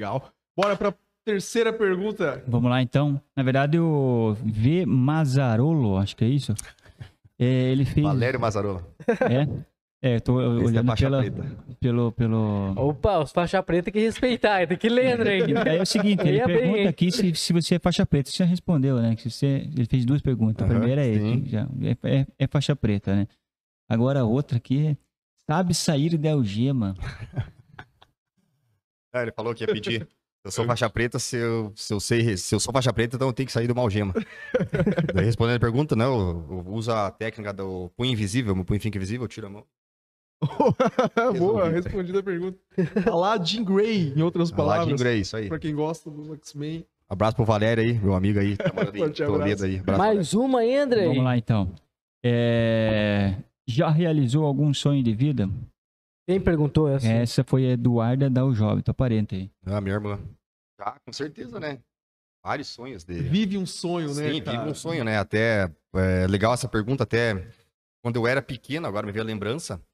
Legal. Bora para terceira pergunta. Vamos lá, então. Na verdade, o V. Mazarolo, acho que é isso. É, ele fez... Valério Mazarolo. É? É, tô é olhando é pela, pelo, pelo... Opa, os faixa preta que respeitar, tem que ler, né? Aí é o seguinte, ele pergunta aqui se, se você é faixa preta. Você já respondeu, né? Que você, ele fez duas perguntas. a primeira é, sim. já, é, é, é, faixa preta, né? Agora a outra aqui é, sabe sair da algema. Ah, ele falou que ia pedir. Eu sou faixa preta, se eu, se eu sei, se eu sou faixa preta, então eu tenho que sair do malgema. Daí respondendo a pergunta, né? Eu, eu uso a técnica do punho invisível, meu punho fica invisível, eu tiro a mão. Boa, respondida a pergunta. Lá Jim Gray, em outras palavras. Lá Jim Gray, isso aí. Pra quem gosta do X-Men. Abraço pro Valério aí, meu amigo aí, tá morando aí. Abraço, Mais Valério. uma, André. Vamos lá então. É... Já realizou algum sonho de vida? Quem perguntou essa? Essa foi a Eduarda Jovem, tua parente aí. Ah, minha irmã. Já ah, com certeza, né? Vários sonhos dele. Vive um sonho, né? Sim, vive um sonho, né? Até. É, legal essa pergunta, até quando eu era pequeno, agora me veio a lembrança. Não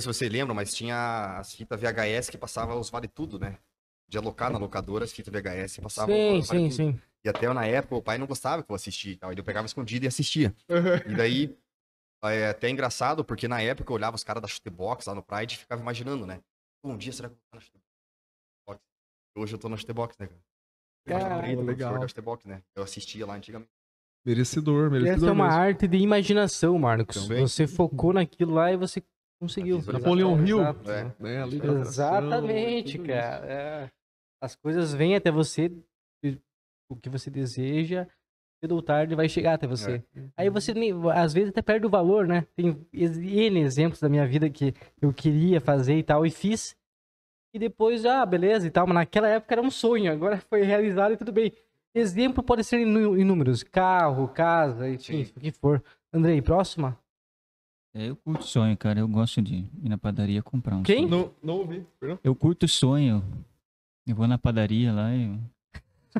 sei se você lembra, mas tinha as fitas VHS que passava os vale tudo, né? De alocar na locadora as fitas VHS e passavam sim, os vale sim, tudo. Sim. E até eu, na época o pai não gostava que eu assistia então Ele eu pegava escondido e assistia. Uhum. E daí é até engraçado, porque na época eu olhava os caras da chutebox lá no Pride e ficava imaginando, né? Um dia será que eu vou na chutebox? Hoje eu tô na chutebox, né, cara? Caramba, legal. chutebox, né? Eu assistia lá antigamente. Merecedor, merecedor. Essa é uma mesmo. arte de imaginação, Marcos. Também. Você focou naquilo lá e você conseguiu. Napoleão Hill. é. né? Exatamente, cara. É. As coisas vêm até você, o que você deseja cedo ou tarde vai chegar até você. É. Aí você às vezes até perde o valor, né? Tem N exemplos da minha vida que eu queria fazer e tal, e fiz. E depois, ah, beleza e tal, mas naquela época era um sonho, agora foi realizado e tudo bem. Exemplo pode ser inúmeros: carro, casa, enfim, Sim. o que for. Andrei, próxima? É, eu curto sonho, cara. Eu gosto de ir na padaria comprar um. Quem? não ouvi. Perdão? Eu curto sonho. Eu vou na padaria lá e.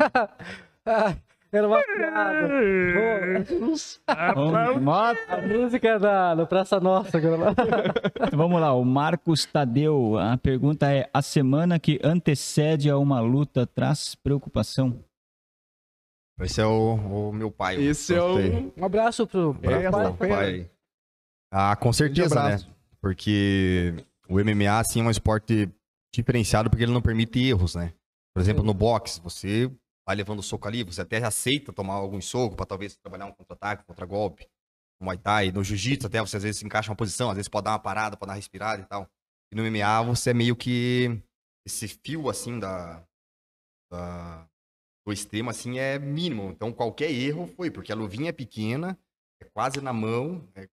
Ah, era uma piada. Pô, a música da, do Praça Nossa. Vamos lá, o Marcos Tadeu. A pergunta é: a semana que antecede a uma luta traz preocupação? Esse é o, o meu pai. Esse é o... Um abraço pro é, pai. pai. Ah, com certeza, né? Porque o MMA, assim, é um esporte diferenciado porque ele não permite erros, né? Por exemplo, no boxe, você vai levando soco ali, você até aceita tomar algum soco para talvez trabalhar um contra-ataque, contra-golpe, no Muay Thai, no Jiu-Jitsu até você às vezes se encaixa uma posição, às vezes pode dar uma parada, pode dar uma respirada e tal. E no MMA você é meio que esse fio assim da, da do extremo assim é mínimo. Então qualquer erro foi, porque a luvinha é pequena, é quase na mão, é,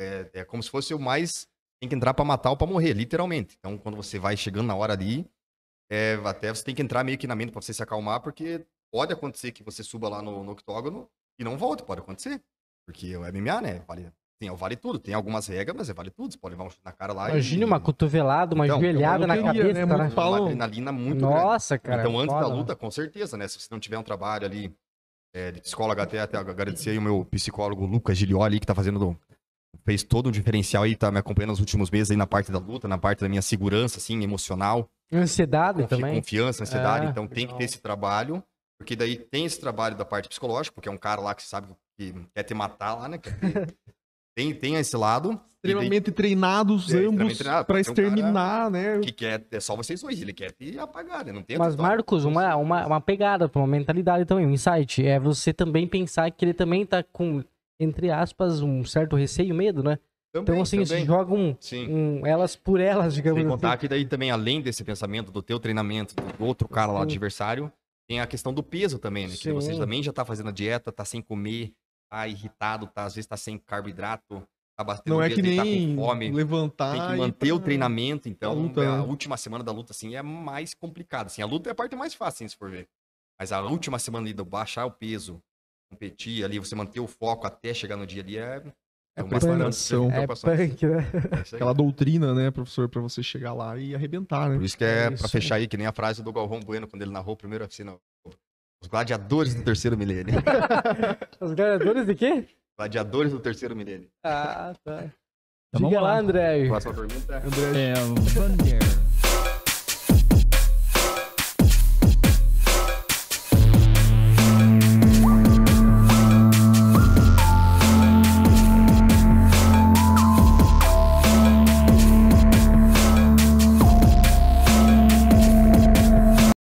é, é como se fosse o mais tem que entrar para matar ou para morrer, literalmente. Então quando você vai chegando na hora ali, é, até você tem que entrar meio que na mente para você se acalmar, porque pode acontecer que você suba lá no, no octógono e não volte, pode acontecer. Porque é o MMA, né? Vale, tem, é vale tudo. Tem algumas regras, mas é vale tudo. Você pode levar um chute na cara lá. Imagina e... uma cotovelada, uma então, então joelhada na queria, né? cabeça, né? Muito né? Uma adrenalina muito Nossa, grande. cara. Então, antes foda, da né? luta, com certeza, né? Se você não tiver um trabalho ali é, de psicólogo, até, até agradecer aí o meu psicólogo Lucas ali que tá fazendo. Do... Fez todo um diferencial aí, tá me acompanhando nos últimos meses aí na parte da luta, na parte da minha segurança, assim, emocional. Ansiedade Confi também. Confiança, ansiedade. É, então, legal. tem que ter esse trabalho. Porque daí tem esse trabalho da parte psicológica, porque é um cara lá que sabe que quer te matar lá, né? tem, tem esse lado. Extremamente daí... treinados é, ambos para exterminar, um né? Que quer, é só vocês dois, ele quer te apagar, né? Não tem Mas, Marcos, uma, uma, uma pegada pra uma mentalidade também, um insight, é você também pensar que ele também tá com, entre aspas, um certo receio, medo, né? Então, também, então, assim, também. jogam um, um, elas por elas, digamos Sem assim. contar que daí também, além desse pensamento do teu treinamento, do outro cara lá, Sim. adversário, tem a questão do peso também, né? Sim. Que você também já tá fazendo a dieta, tá sem comer, tá irritado, tá, às vezes tá sem carboidrato, tá batendo Não é que nem tá com fome. Levantar. Tem que manter o tá treinamento, então. É, luta, a última semana da luta, assim, é mais complicado. Assim, a luta é a parte mais fácil, se for ver. Mas a última semana ali do baixar o peso, competir ali, você manter o foco até chegar no dia ali é é uma preparação. É, é punk, né? É Aquela doutrina, né, professor, para você chegar lá e arrebentar, né? Por isso que é, é para fechar aí, que nem a frase do Galvão Bueno, quando ele narrou a primeiro oficina. Os gladiadores do terceiro milênio. Os gladiadores de quê? Gladiadores do terceiro milênio. Ah, tá. Então, Diga lá, lá, André. Próxima pergunta. André. É, Vander.